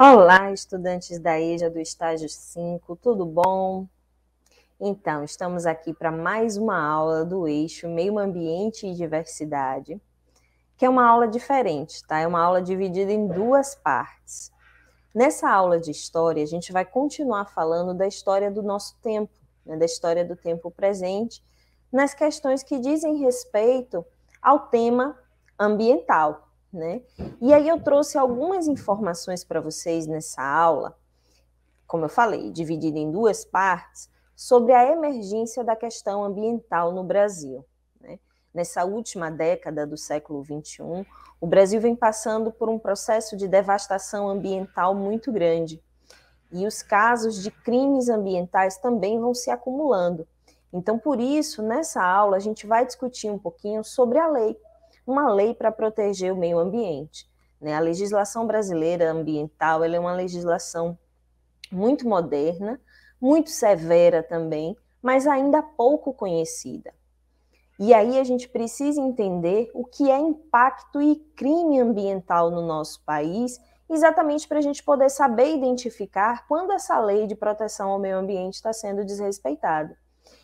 Olá, estudantes da EJA do estágio 5, tudo bom? Então, estamos aqui para mais uma aula do eixo Meio Ambiente e Diversidade, que é uma aula diferente, tá? É uma aula dividida em duas partes. Nessa aula de história, a gente vai continuar falando da história do nosso tempo, né? da história do tempo presente, nas questões que dizem respeito ao tema ambiental, né? E aí eu trouxe algumas informações para vocês nessa aula, como eu falei, dividida em duas partes, sobre a emergência da questão ambiental no Brasil. Né? Nessa última década do século XXI, o Brasil vem passando por um processo de devastação ambiental muito grande. E os casos de crimes ambientais também vão se acumulando. Então, por isso, nessa aula, a gente vai discutir um pouquinho sobre a lei uma lei para proteger o meio ambiente. Né? A legislação brasileira ambiental é uma legislação muito moderna, muito severa também, mas ainda pouco conhecida. E aí a gente precisa entender o que é impacto e crime ambiental no nosso país, exatamente para a gente poder saber identificar quando essa lei de proteção ao meio ambiente está sendo desrespeitada.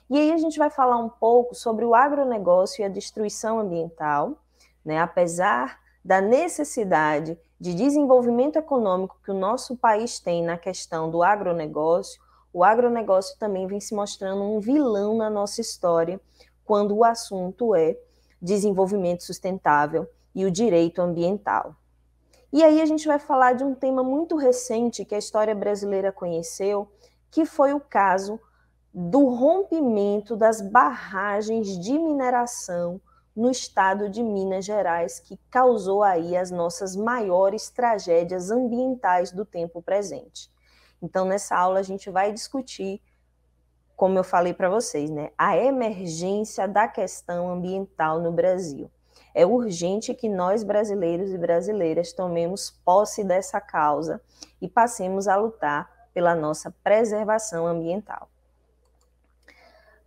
E aí a gente vai falar um pouco sobre o agronegócio e a destruição ambiental, né? Apesar da necessidade de desenvolvimento econômico que o nosso país tem na questão do agronegócio, o agronegócio também vem se mostrando um vilão na nossa história quando o assunto é desenvolvimento sustentável e o direito ambiental. E aí a gente vai falar de um tema muito recente que a história brasileira conheceu, que foi o caso do rompimento das barragens de mineração no estado de Minas Gerais, que causou aí as nossas maiores tragédias ambientais do tempo presente. Então, nessa aula, a gente vai discutir, como eu falei para vocês, né, a emergência da questão ambiental no Brasil. É urgente que nós, brasileiros e brasileiras, tomemos posse dessa causa e passemos a lutar pela nossa preservação ambiental.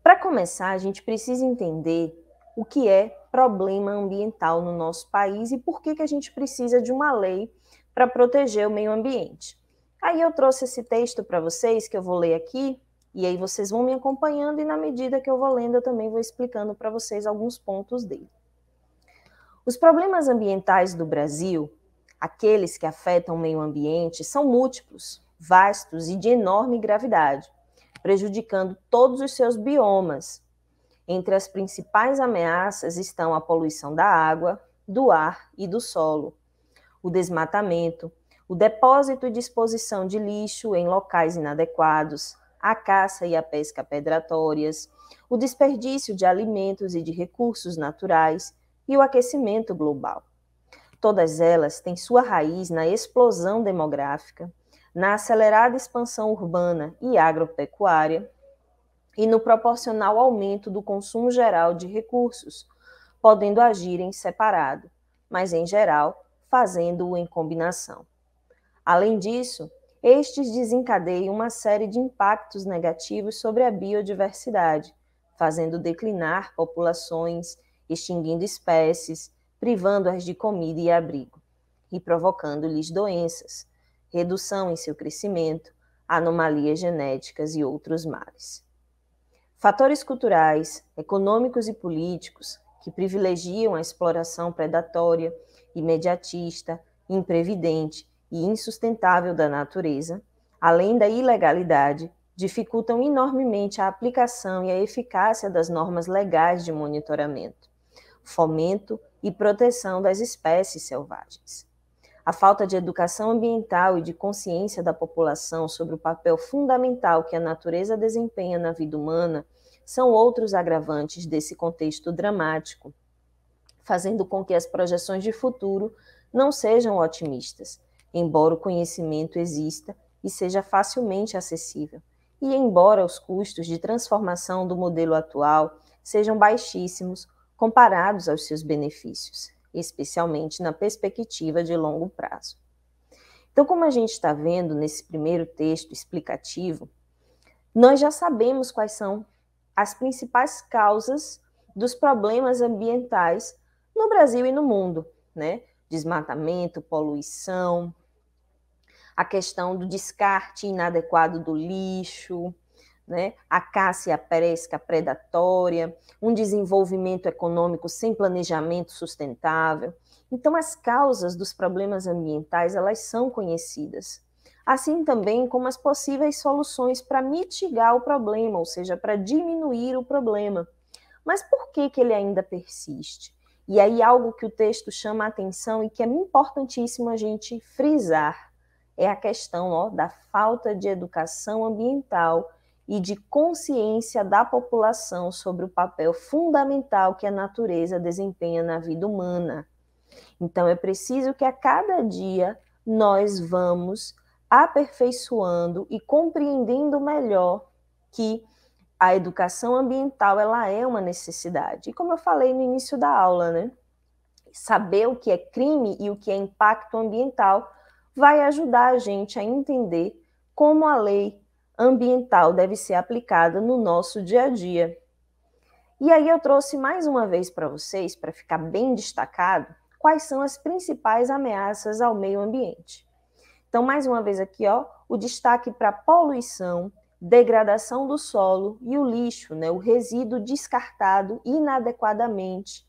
Para começar, a gente precisa entender o que é problema ambiental no nosso país e por que, que a gente precisa de uma lei para proteger o meio ambiente. Aí eu trouxe esse texto para vocês que eu vou ler aqui, e aí vocês vão me acompanhando e na medida que eu vou lendo eu também vou explicando para vocês alguns pontos dele. Os problemas ambientais do Brasil, aqueles que afetam o meio ambiente, são múltiplos, vastos e de enorme gravidade, prejudicando todos os seus biomas, entre as principais ameaças estão a poluição da água, do ar e do solo, o desmatamento, o depósito e disposição de lixo em locais inadequados, a caça e a pesca predatórias, o desperdício de alimentos e de recursos naturais e o aquecimento global. Todas elas têm sua raiz na explosão demográfica, na acelerada expansão urbana e agropecuária e no proporcional aumento do consumo geral de recursos, podendo agir em separado, mas em geral fazendo-o em combinação. Além disso, estes desencadeiam uma série de impactos negativos sobre a biodiversidade, fazendo declinar populações, extinguindo espécies, privando-as de comida e abrigo, e provocando-lhes doenças, redução em seu crescimento, anomalias genéticas e outros males. Fatores culturais, econômicos e políticos que privilegiam a exploração predatória, imediatista, imprevidente e insustentável da natureza, além da ilegalidade, dificultam enormemente a aplicação e a eficácia das normas legais de monitoramento, fomento e proteção das espécies selvagens. A falta de educação ambiental e de consciência da população sobre o papel fundamental que a natureza desempenha na vida humana são outros agravantes desse contexto dramático, fazendo com que as projeções de futuro não sejam otimistas, embora o conhecimento exista e seja facilmente acessível, e embora os custos de transformação do modelo atual sejam baixíssimos comparados aos seus benefícios, especialmente na perspectiva de longo prazo. Então, como a gente está vendo nesse primeiro texto explicativo, nós já sabemos quais são as principais causas dos problemas ambientais no Brasil e no mundo, né? Desmatamento, poluição, a questão do descarte inadequado do lixo, né? a caça e a pesca predatória, um desenvolvimento econômico sem planejamento sustentável. Então, as causas dos problemas ambientais elas são conhecidas, assim também como as possíveis soluções para mitigar o problema, ou seja, para diminuir o problema. Mas por que, que ele ainda persiste? E aí, algo que o texto chama a atenção e que é importantíssimo a gente frisar é a questão ó, da falta de educação ambiental e de consciência da população sobre o papel fundamental que a natureza desempenha na vida humana. Então, é preciso que a cada dia nós vamos aperfeiçoando e compreendendo melhor que a educação ambiental ela é uma necessidade. E como eu falei no início da aula, né? Saber o que é crime e o que é impacto ambiental vai ajudar a gente a entender como a lei ambiental deve ser aplicada no nosso dia a dia. E aí eu trouxe mais uma vez para vocês, para ficar bem destacado, quais são as principais ameaças ao meio ambiente. Então, mais uma vez aqui, ó, o destaque para poluição, degradação do solo e o lixo, né, o resíduo descartado inadequadamente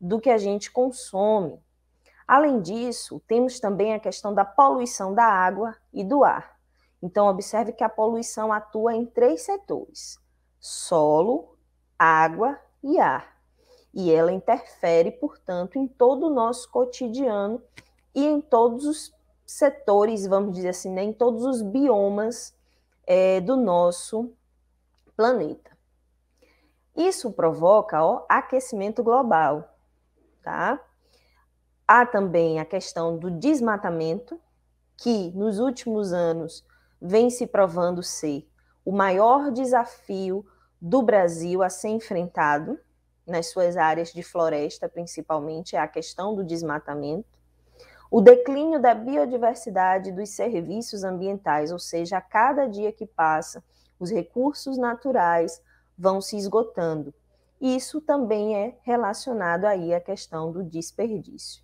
do que a gente consome. Além disso, temos também a questão da poluição da água e do ar. Então, observe que a poluição atua em três setores: solo, água e ar. E ela interfere, portanto, em todo o nosso cotidiano e em todos os setores, vamos dizer assim, né, em todos os biomas é, do nosso planeta. Isso provoca ó, aquecimento global, tá? Há também a questão do desmatamento, que nos últimos anos vem se provando ser o maior desafio do Brasil a ser enfrentado nas suas áreas de floresta, principalmente, é a questão do desmatamento o declínio da biodiversidade dos serviços ambientais, ou seja, a cada dia que passa, os recursos naturais vão se esgotando. Isso também é relacionado aí à questão do desperdício.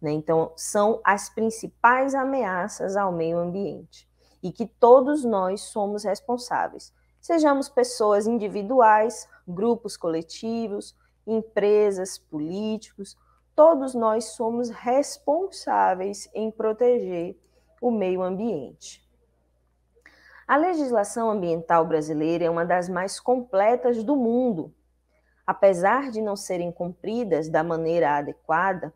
Né? Então, são as principais ameaças ao meio ambiente e que todos nós somos responsáveis, sejamos pessoas individuais, grupos coletivos, empresas, políticos todos nós somos responsáveis em proteger o meio ambiente. A legislação ambiental brasileira é uma das mais completas do mundo. Apesar de não serem cumpridas da maneira adequada,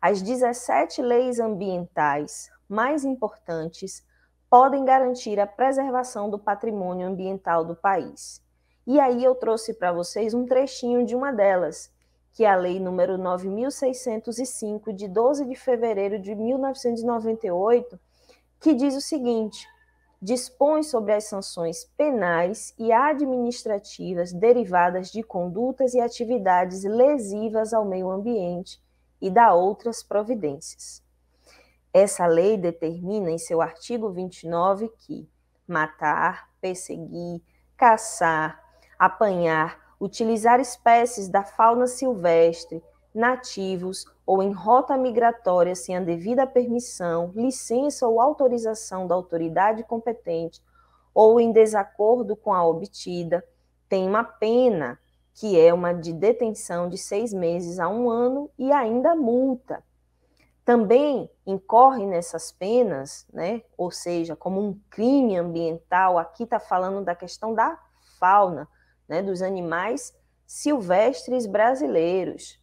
as 17 leis ambientais mais importantes podem garantir a preservação do patrimônio ambiental do país. E aí eu trouxe para vocês um trechinho de uma delas, que é a Lei número 9605 de 12 de fevereiro de 1998, que diz o seguinte: dispõe sobre as sanções penais e administrativas derivadas de condutas e atividades lesivas ao meio ambiente e da outras providências. Essa lei determina em seu artigo 29 que matar, perseguir, caçar, apanhar utilizar espécies da fauna silvestre, nativos ou em rota migratória sem a devida permissão, licença ou autorização da autoridade competente, ou em desacordo com a obtida, tem uma pena, que é uma de detenção de seis meses a um ano e ainda multa. Também incorre nessas penas, né? ou seja, como um crime ambiental, aqui está falando da questão da fauna, né, dos animais silvestres brasileiros.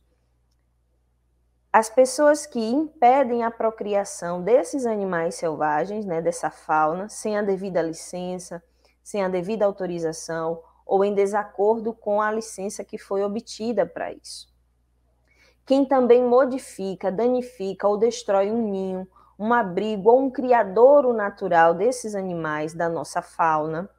As pessoas que impedem a procriação desses animais selvagens, né, dessa fauna, sem a devida licença, sem a devida autorização ou em desacordo com a licença que foi obtida para isso. Quem também modifica, danifica ou destrói um ninho, um abrigo ou um criadouro natural desses animais da nossa fauna.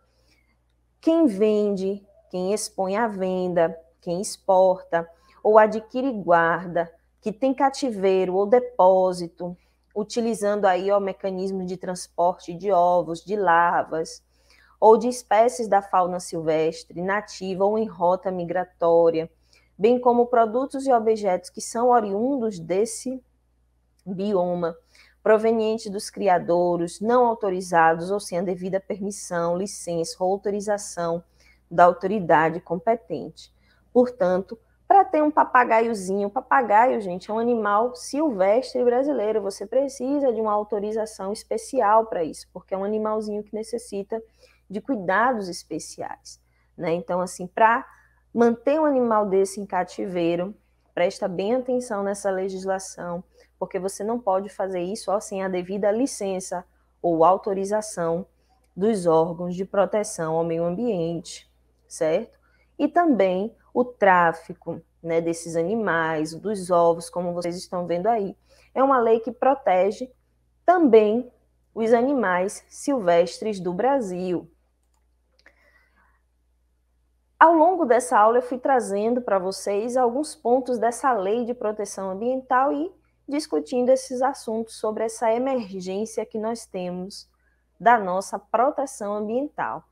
Quem vende, quem expõe à venda, quem exporta, ou adquire guarda, que tem cativeiro ou depósito, utilizando aí o mecanismo de transporte de ovos, de larvas, ou de espécies da fauna silvestre, nativa ou em rota migratória, bem como produtos e objetos que são oriundos desse bioma, provenientes dos criadouros, não autorizados ou sem a devida permissão, licença ou autorização, da autoridade competente. Portanto, para ter um papagaiozinho, papagaio, gente, é um animal silvestre brasileiro, você precisa de uma autorização especial para isso, porque é um animalzinho que necessita de cuidados especiais, né? Então, assim, para manter um animal desse em cativeiro, presta bem atenção nessa legislação, porque você não pode fazer isso ó, sem a devida licença ou autorização dos órgãos de proteção ao meio ambiente, certo? E também o tráfico né, desses animais, dos ovos, como vocês estão vendo aí. É uma lei que protege também os animais silvestres do Brasil. Ao longo dessa aula, eu fui trazendo para vocês alguns pontos dessa lei de proteção ambiental e discutindo esses assuntos sobre essa emergência que nós temos da nossa proteção ambiental.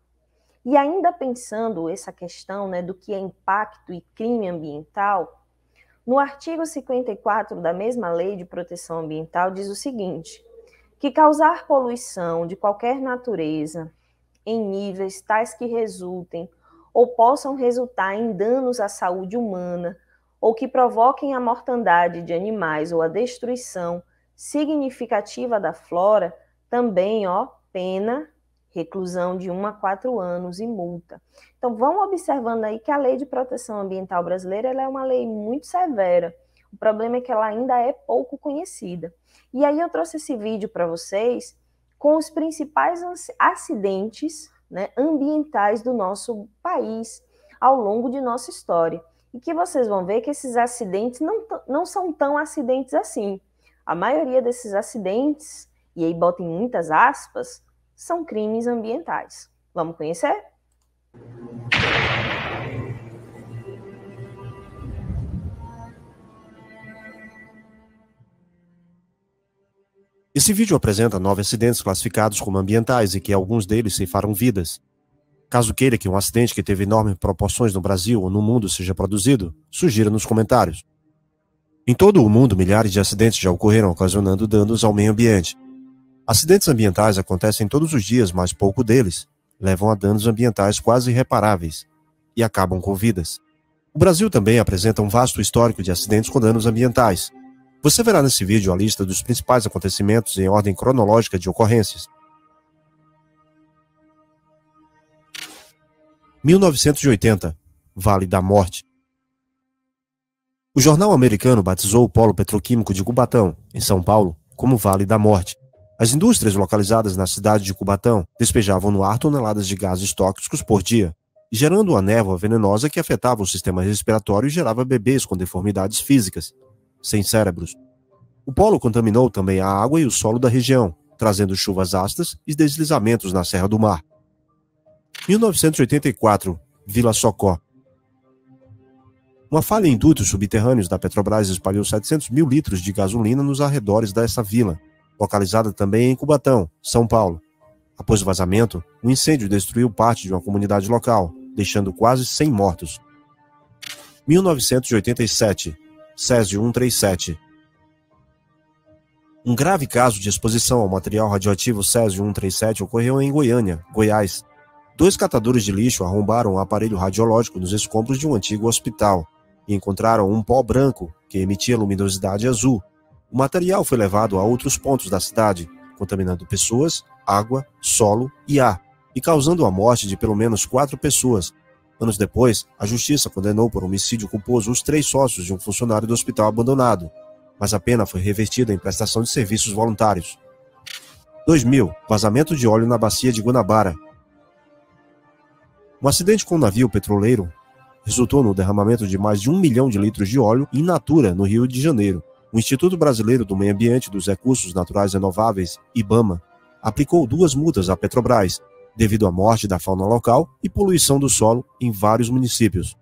E ainda pensando essa questão né, do que é impacto e crime ambiental, no artigo 54 da mesma Lei de Proteção Ambiental diz o seguinte: que causar poluição de qualquer natureza em níveis tais que resultem ou possam resultar em danos à saúde humana ou que provoquem a mortandade de animais ou a destruição significativa da flora, também, ó, pena reclusão de 1 a 4 anos e multa. Então, vão observando aí que a lei de proteção ambiental brasileira é uma lei muito severa. O problema é que ela ainda é pouco conhecida. E aí eu trouxe esse vídeo para vocês com os principais acidentes né, ambientais do nosso país ao longo de nossa história. E que vocês vão ver que esses acidentes não, não são tão acidentes assim. A maioria desses acidentes, e aí botem muitas aspas, são crimes ambientais. Vamos conhecer? Esse vídeo apresenta nove acidentes classificados como ambientais e que alguns deles ceifaram vidas. Caso queira que um acidente que teve enormes proporções no Brasil ou no mundo seja produzido, sugira nos comentários. Em todo o mundo, milhares de acidentes já ocorreram ocasionando danos ao meio ambiente. Acidentes ambientais acontecem todos os dias, mas pouco deles levam a danos ambientais quase irreparáveis e acabam com vidas. O Brasil também apresenta um vasto histórico de acidentes com danos ambientais. Você verá nesse vídeo a lista dos principais acontecimentos em ordem cronológica de ocorrências. 1980 Vale da Morte O jornal americano batizou o polo petroquímico de Cubatão, em São Paulo, como Vale da Morte. As indústrias localizadas na cidade de Cubatão despejavam no ar toneladas de gases tóxicos por dia, gerando uma névoa venenosa que afetava o sistema respiratório e gerava bebês com deformidades físicas, sem cérebros. O polo contaminou também a água e o solo da região, trazendo chuvas ácidas e deslizamentos na Serra do Mar. 1984, Vila Socó. Uma falha em dutos subterrâneos da Petrobras espalhou 700 mil litros de gasolina nos arredores dessa vila, localizada também em Cubatão, São Paulo. Após o vazamento, o um incêndio destruiu parte de uma comunidade local, deixando quase 100 mortos. 1987 Césio 137 Um grave caso de exposição ao material radioativo Césio 137 ocorreu em Goiânia, Goiás. Dois catadores de lixo arrombaram um aparelho radiológico nos escombros de um antigo hospital e encontraram um pó branco que emitia luminosidade azul o material foi levado a outros pontos da cidade, contaminando pessoas, água, solo e ar, e causando a morte de pelo menos quatro pessoas. Anos depois, a justiça condenou por homicídio culposo os três sócios de um funcionário do hospital abandonado, mas a pena foi revertida em prestação de serviços voluntários. 2000. Vazamento de óleo na bacia de Guanabara. Um acidente com um navio petroleiro resultou no derramamento de mais de um milhão de litros de óleo in natura no Rio de Janeiro, o Instituto Brasileiro do Meio Ambiente e dos Recursos Naturais Renováveis, IBAMA, aplicou duas multas à Petrobras devido à morte da fauna local e poluição do solo em vários municípios.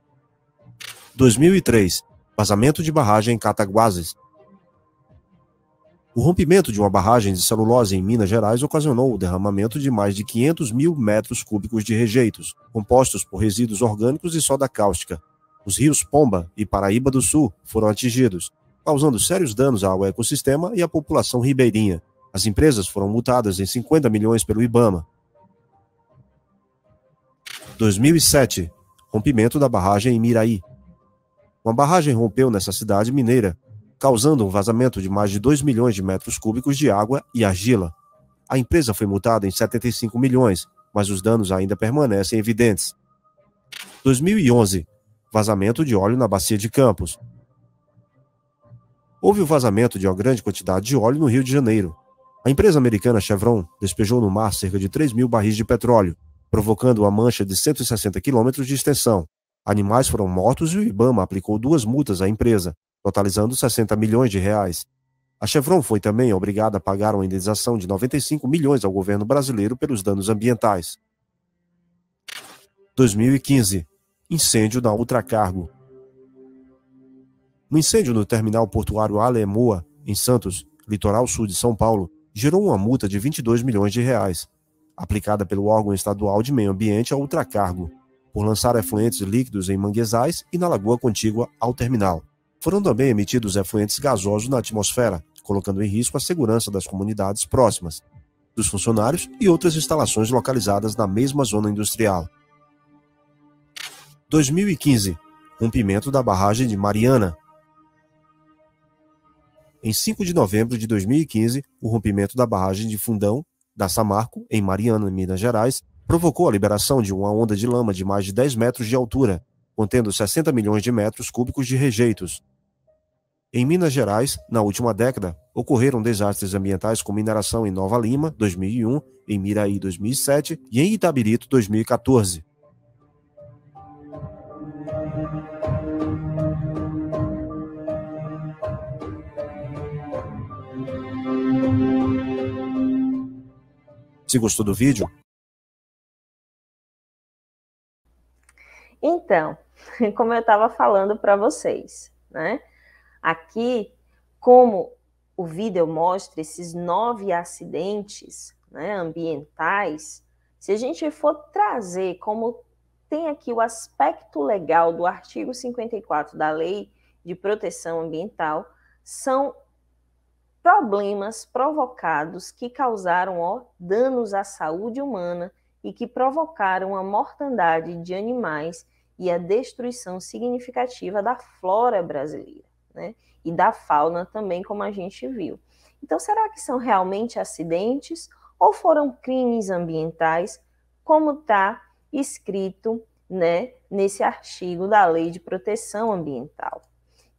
2003 Vazamento de barragem em Cataguases. O rompimento de uma barragem de celulose em Minas Gerais ocasionou o derramamento de mais de 500 mil metros cúbicos de rejeitos, compostos por resíduos orgânicos e soda cáustica. Os rios Pomba e Paraíba do Sul foram atingidos, causando sérios danos ao ecossistema e à população ribeirinha. As empresas foram multadas em 50 milhões pelo Ibama. 2007 rompimento da barragem em Miraí. Uma barragem rompeu nessa cidade mineira, causando um vazamento de mais de 2 milhões de metros cúbicos de água e argila. A empresa foi multada em 75 milhões, mas os danos ainda permanecem evidentes. 2011 vazamento de óleo na bacia de Campos houve o vazamento de uma grande quantidade de óleo no Rio de Janeiro. A empresa americana Chevron despejou no mar cerca de 3 mil barris de petróleo, provocando uma mancha de 160 quilômetros de extensão. Animais foram mortos e o Ibama aplicou duas multas à empresa, totalizando 60 milhões de reais. A Chevron foi também obrigada a pagar uma indenização de 95 milhões ao governo brasileiro pelos danos ambientais. 2015 Incêndio na Ultracargo. No incêndio no terminal portuário Alemoa, em Santos, litoral sul de São Paulo, gerou uma multa de 22 milhões de reais, aplicada pelo órgão estadual de meio ambiente ao ultracargo, por lançar efluentes líquidos em manguezais e na lagoa contígua ao terminal. Foram também emitidos efluentes gasosos na atmosfera, colocando em risco a segurança das comunidades próximas, dos funcionários e outras instalações localizadas na mesma zona industrial. 2015 Rompimento da barragem de Mariana, em 5 de novembro de 2015, o rompimento da barragem de Fundão da Samarco, em Mariana, Minas Gerais, provocou a liberação de uma onda de lama de mais de 10 metros de altura, contendo 60 milhões de metros cúbicos de rejeitos. Em Minas Gerais, na última década, ocorreram desastres ambientais com mineração em Nova Lima, 2001, em Miraí, 2007 e em Itabirito, 2014. Se gostou do vídeo. Então, como eu estava falando para vocês, né? Aqui, como o vídeo mostra esses nove acidentes né, ambientais, se a gente for trazer como tem aqui o aspecto legal do artigo 54 da Lei de Proteção Ambiental, são problemas provocados que causaram ó, danos à saúde humana e que provocaram a mortandade de animais e a destruição significativa da flora brasileira, né? E da fauna também, como a gente viu. Então, será que são realmente acidentes ou foram crimes ambientais, como está escrito, né, nesse artigo da Lei de Proteção Ambiental?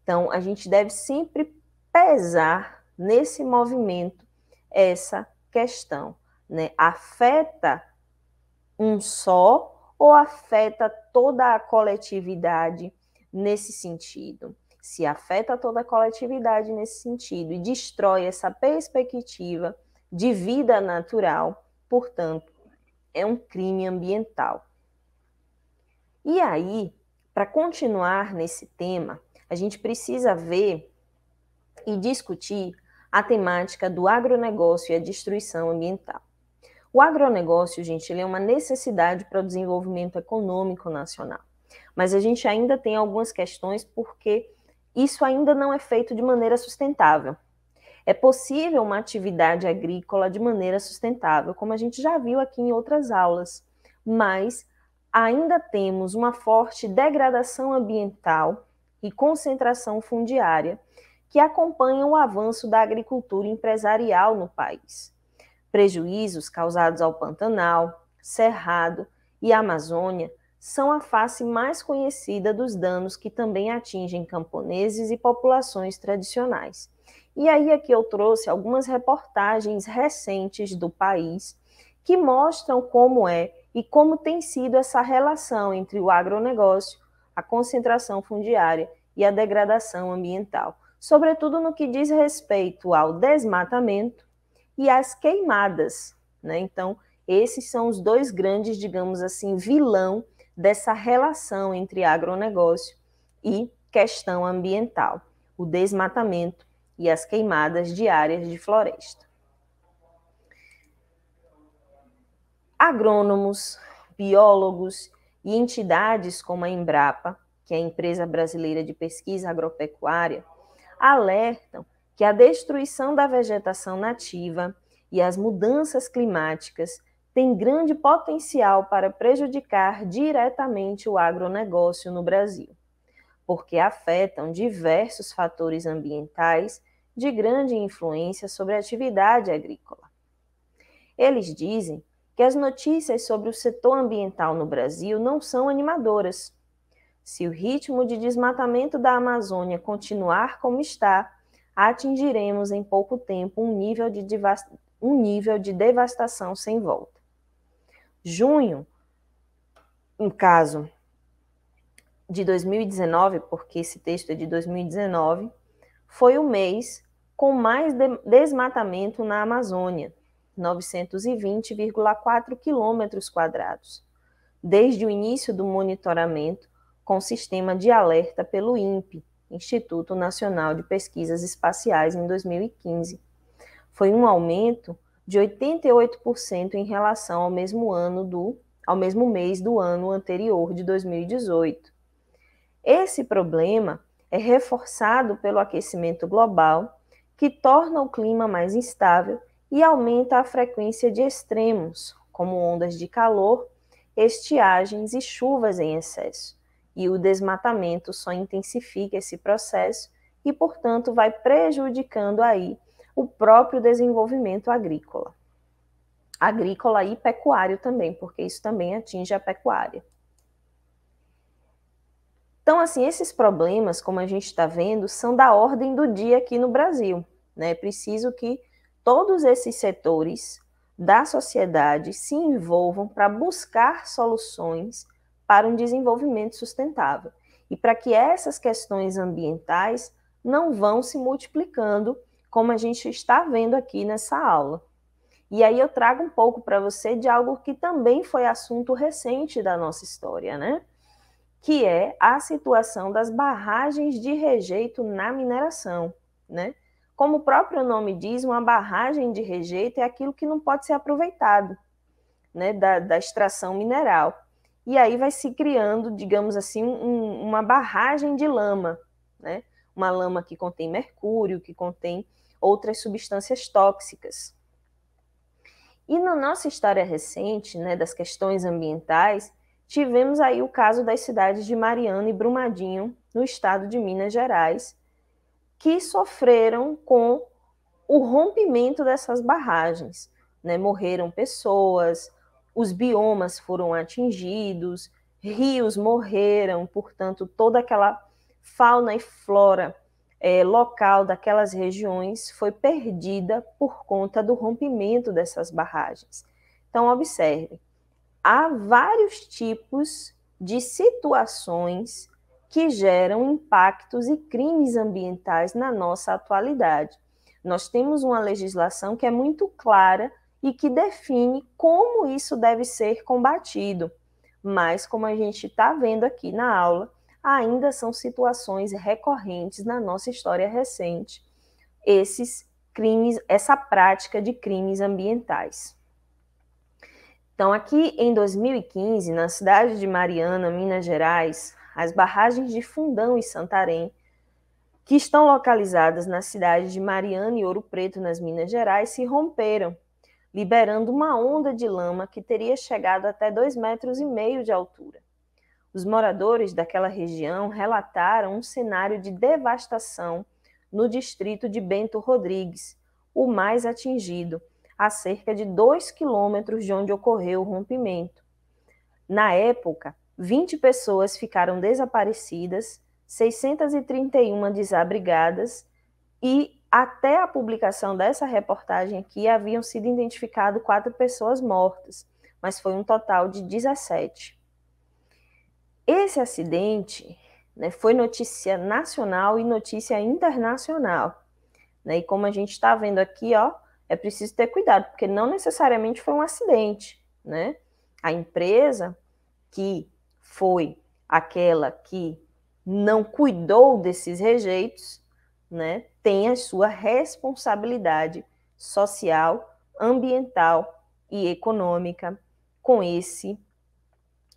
Então, a gente deve sempre pesar nesse movimento essa questão, né? Afeta um só ou afeta toda a coletividade nesse sentido? Se afeta toda a coletividade nesse sentido e destrói essa perspectiva de vida natural, portanto, é um crime ambiental. E aí, para continuar nesse tema, a gente precisa ver e discutir a temática do agronegócio e a destruição ambiental. O agronegócio, gente, é uma necessidade para o desenvolvimento econômico nacional. Mas a gente ainda tem algumas questões porque isso ainda não é feito de maneira sustentável. É possível uma atividade agrícola de maneira sustentável, como a gente já viu aqui em outras aulas, mas ainda temos uma forte degradação ambiental e concentração fundiária que acompanham o avanço da agricultura empresarial no país. Prejuízos causados ao Pantanal, Cerrado e Amazônia são a face mais conhecida dos danos que também atingem camponeses e populações tradicionais. E aí aqui eu trouxe algumas reportagens recentes do país que mostram como é e como tem sido essa relação entre o agronegócio, a concentração fundiária e a degradação ambiental sobretudo no que diz respeito ao desmatamento e às queimadas. Né? Então, esses são os dois grandes, digamos assim, vilão dessa relação entre agronegócio e questão ambiental, o desmatamento e as queimadas de áreas de floresta. Agrônomos, biólogos e entidades como a Embrapa, que é a empresa brasileira de pesquisa agropecuária, alertam que a destruição da vegetação nativa e as mudanças climáticas têm grande potencial para prejudicar diretamente o agronegócio no Brasil, porque afetam diversos fatores ambientais de grande influência sobre a atividade agrícola. Eles dizem que as notícias sobre o setor ambiental no Brasil não são animadoras se o ritmo de desmatamento da Amazônia continuar como está, atingiremos em pouco tempo um nível de, um nível de devastação sem volta. Junho, um caso de 2019, porque esse texto é de 2019, foi o mês com mais de desmatamento na Amazônia, 920,4 quilômetros quadrados. Desde o início do monitoramento, com sistema de alerta pelo INPE, Instituto Nacional de Pesquisas Espaciais, em 2015. Foi um aumento de 88% em relação ao mesmo ano do ao mesmo mês do ano anterior de 2018. Esse problema é reforçado pelo aquecimento global, que torna o clima mais instável e aumenta a frequência de extremos, como ondas de calor, estiagens e chuvas em excesso e o desmatamento só intensifica esse processo e, portanto, vai prejudicando aí o próprio desenvolvimento agrícola. Agrícola e pecuário também, porque isso também atinge a pecuária. Então, assim, esses problemas, como a gente está vendo, são da ordem do dia aqui no Brasil. Né? É preciso que todos esses setores da sociedade se envolvam para buscar soluções para um desenvolvimento sustentável e para que essas questões ambientais não vão se multiplicando como a gente está vendo aqui nessa aula. E aí eu trago um pouco para você de algo que também foi assunto recente da nossa história, né? Que é a situação das barragens de rejeito na mineração, né? Como o próprio nome diz, uma barragem de rejeito é aquilo que não pode ser aproveitado, né, da, da extração mineral e aí vai se criando, digamos assim, um, uma barragem de lama, né? Uma lama que contém mercúrio, que contém outras substâncias tóxicas. E na nossa história recente, né, das questões ambientais, tivemos aí o caso das cidades de Mariana e Brumadinho, no estado de Minas Gerais, que sofreram com o rompimento dessas barragens. Né? Morreram pessoas, os biomas foram atingidos, rios morreram, portanto, toda aquela fauna e flora é, local daquelas regiões foi perdida por conta do rompimento dessas barragens. Então, observe, há vários tipos de situações que geram impactos e crimes ambientais na nossa atualidade. Nós temos uma legislação que é muito clara e que define como isso deve ser combatido. Mas, como a gente está vendo aqui na aula, ainda são situações recorrentes na nossa história recente, esses crimes, essa prática de crimes ambientais. Então, aqui em 2015, na cidade de Mariana, Minas Gerais, as barragens de Fundão e Santarém, que estão localizadas na cidade de Mariana e Ouro Preto, nas Minas Gerais, se romperam liberando uma onda de lama que teria chegado até dois metros e meio de altura. Os moradores daquela região relataram um cenário de devastação no distrito de Bento Rodrigues, o mais atingido, a cerca de 2 quilômetros de onde ocorreu o rompimento. Na época, 20 pessoas ficaram desaparecidas, 631 desabrigadas e até a publicação dessa reportagem aqui, haviam sido identificado quatro pessoas mortas, mas foi um total de 17. Esse acidente né, foi notícia nacional e notícia internacional. Né, e como a gente está vendo aqui, ó, é preciso ter cuidado, porque não necessariamente foi um acidente. Né? A empresa que foi aquela que não cuidou desses rejeitos, né? tem a sua responsabilidade social, ambiental e econômica com esse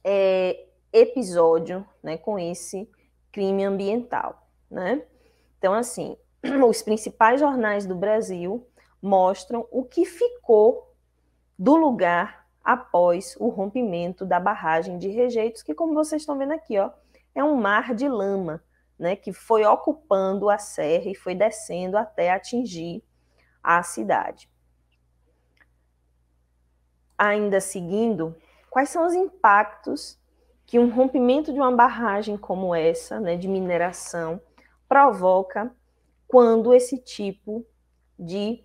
é, episódio, né, com esse crime ambiental. Né? Então, assim, os principais jornais do Brasil mostram o que ficou do lugar após o rompimento da barragem de rejeitos, que, como vocês estão vendo aqui, ó, é um mar de lama né, que foi ocupando a serra e foi descendo até atingir a cidade. Ainda seguindo, quais são os impactos que um rompimento de uma barragem como essa, né, de mineração, provoca quando esse tipo de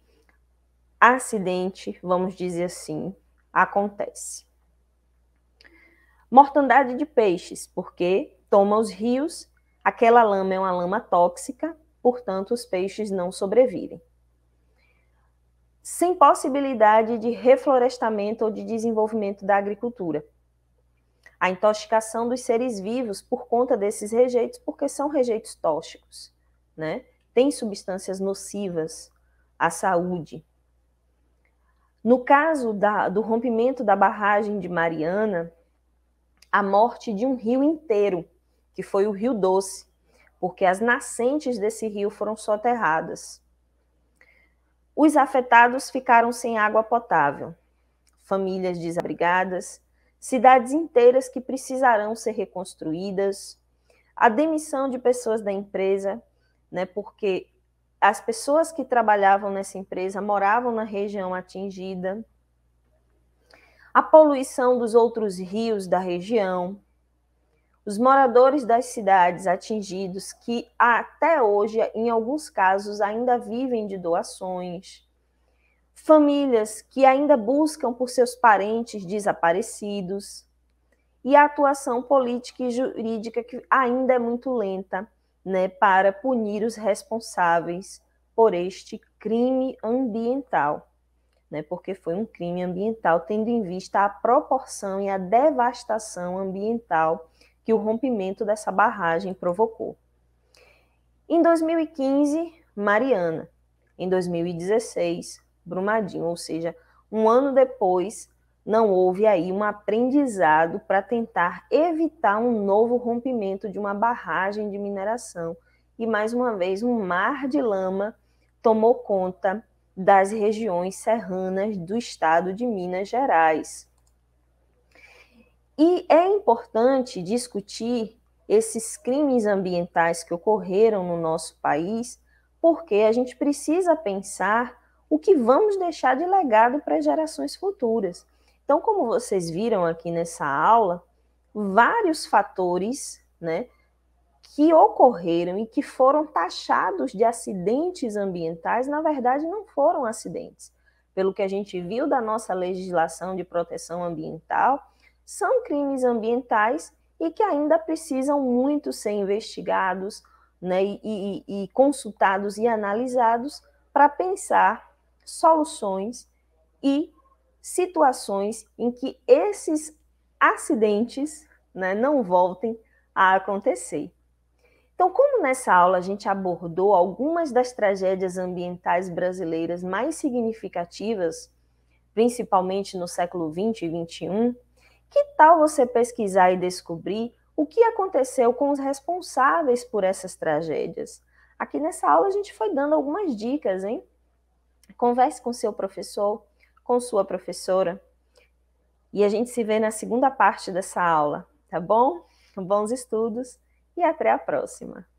acidente, vamos dizer assim, acontece? Mortandade de peixes, porque toma os rios Aquela lama é uma lama tóxica, portanto, os peixes não sobrevivem. Sem possibilidade de reflorestamento ou de desenvolvimento da agricultura. A intoxicação dos seres vivos por conta desses rejeitos, porque são rejeitos tóxicos, né? Tem substâncias nocivas à saúde. No caso da, do rompimento da barragem de Mariana, a morte de um rio inteiro que foi o Rio Doce, porque as nascentes desse rio foram soterradas. Os afetados ficaram sem água potável, famílias desabrigadas, cidades inteiras que precisarão ser reconstruídas, a demissão de pessoas da empresa, né, porque as pessoas que trabalhavam nessa empresa moravam na região atingida, a poluição dos outros rios da região, os moradores das cidades atingidos, que até hoje, em alguns casos, ainda vivem de doações, famílias que ainda buscam por seus parentes desaparecidos, e a atuação política e jurídica que ainda é muito lenta né, para punir os responsáveis por este crime ambiental, né, porque foi um crime ambiental, tendo em vista a proporção e a devastação ambiental que o rompimento dessa barragem provocou. Em 2015, Mariana. Em 2016, Brumadinho, ou seja, um ano depois, não houve aí um aprendizado para tentar evitar um novo rompimento de uma barragem de mineração. E mais uma vez, um mar de lama tomou conta das regiões serranas do estado de Minas Gerais. E é importante discutir esses crimes ambientais que ocorreram no nosso país, porque a gente precisa pensar o que vamos deixar de legado para gerações futuras. Então, como vocês viram aqui nessa aula, vários fatores né, que ocorreram e que foram taxados de acidentes ambientais, na verdade, não foram acidentes. Pelo que a gente viu da nossa legislação de proteção ambiental, são crimes ambientais e que ainda precisam muito ser investigados né, e, e, e consultados e analisados para pensar soluções e situações em que esses acidentes né, não voltem a acontecer. Então, como nessa aula a gente abordou algumas das tragédias ambientais brasileiras mais significativas, principalmente no século XX e XXI, que tal você pesquisar e descobrir o que aconteceu com os responsáveis por essas tragédias? Aqui nessa aula a gente foi dando algumas dicas, hein? Converse com seu professor, com sua professora. E a gente se vê na segunda parte dessa aula, tá bom? Bons estudos e até a próxima!